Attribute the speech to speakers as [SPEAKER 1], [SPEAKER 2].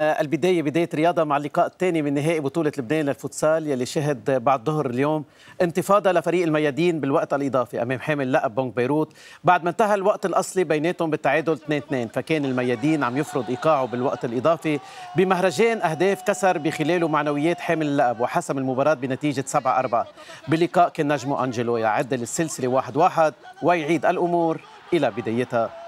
[SPEAKER 1] آه، البدايه بدايه رياضه مع اللقاء الثاني من نهائي بطوله لبنان للفوتسال يلي شهد بعد ظهر اليوم انتفاضه لفريق الميادين بالوقت الاضافي امام حامل لقب بنك بيروت بعد ما انتهى الوقت الاصلي بيناتهم بالتعادل 2-2 فكان الميادين عم يفرض ايقاعه بالوقت الاضافي بمهرجان اهداف كسر بخلاله معنويات حامل اللقب وحسم المباراه بنتيجه 7-4 بلقاء كان نجمه انجلو يعدل السلسله 1-1 ويعيد الامور الى بدايتها